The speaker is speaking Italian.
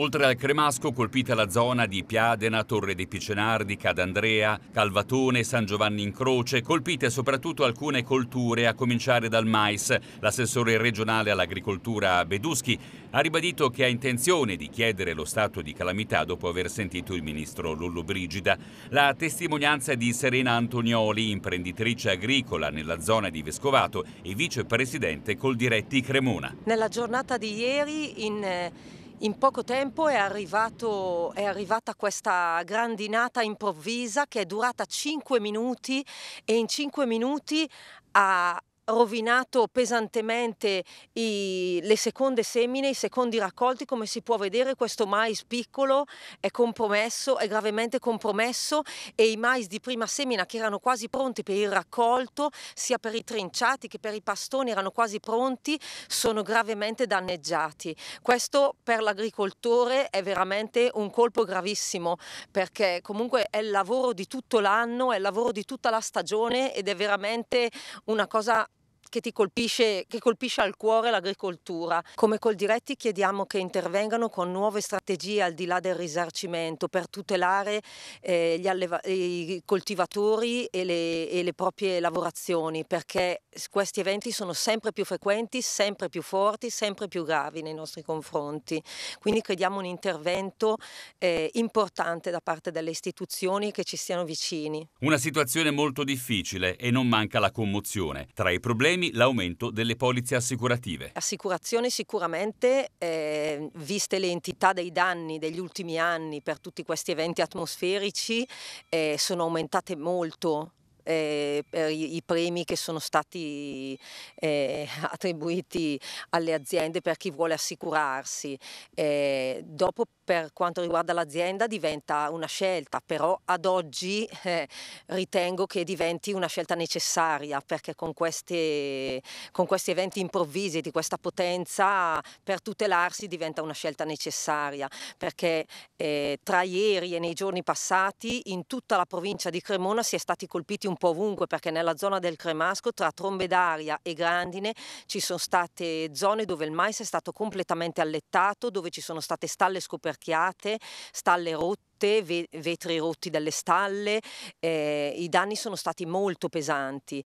Oltre al cremasco colpita la zona di Piadena, Torre dei Picenardi, Cadandrea, Calvatone, San Giovanni in Croce, colpite soprattutto alcune colture a cominciare dal mais. L'assessore regionale all'agricoltura Beduschi ha ribadito che ha intenzione di chiedere lo stato di calamità dopo aver sentito il ministro Brigida. La testimonianza di Serena Antonioli, imprenditrice agricola nella zona di Vescovato e vicepresidente Coldiretti Cremona. Nella giornata di ieri in eh, in poco tempo è, arrivato, è, arrivata questa grandinata improvvisa che è durata 5 minuti e in 5 minuti ha rovinato pesantemente i, le seconde semine, i secondi raccolti, come si può vedere questo mais piccolo è compromesso, è gravemente compromesso e i mais di prima semina che erano quasi pronti per il raccolto, sia per i trinciati che per i pastoni erano quasi pronti, sono gravemente danneggiati. Questo per l'agricoltore è veramente un colpo gravissimo perché comunque è il lavoro di tutto l'anno, è il lavoro di tutta la stagione ed è veramente una cosa che ti colpisce, che colpisce al cuore l'agricoltura. Come col diretti chiediamo che intervengano con nuove strategie al di là del risarcimento per tutelare eh, i coltivatori e le, e le proprie lavorazioni, perché questi eventi sono sempre più frequenti, sempre più forti, sempre più gravi nei nostri confronti. Quindi crediamo un intervento eh, importante da parte delle istituzioni che ci siano vicini. Una situazione molto difficile e non manca la commozione. Tra i problemi problemi l'aumento delle polizze assicurative. Assicurazioni sicuramente, eh, viste le entità dei danni degli ultimi anni per tutti questi eventi atmosferici, eh, sono aumentate molto eh, per i, i, premi che sono stati eh, attribuiti alle aziende per chi vuole assicurarsi. Eh, dopo per quanto riguarda l'azienda diventa una scelta, però ad oggi eh, ritengo che diventi una scelta necessaria perché con, queste, con questi eventi improvvisi di questa potenza per tutelarsi diventa una scelta necessaria perché eh, tra ieri e nei giorni passati in tutta la provincia di Cremona si è stati colpiti un un po' ovunque perché nella zona del Cremasco tra trombe d'aria e grandine ci sono state zone dove il mais è stato completamente allettato, dove ci sono state stalle scoperchiate, stalle rotte vetri rotti dalle stalle, eh, i danni sono stati molto pesanti.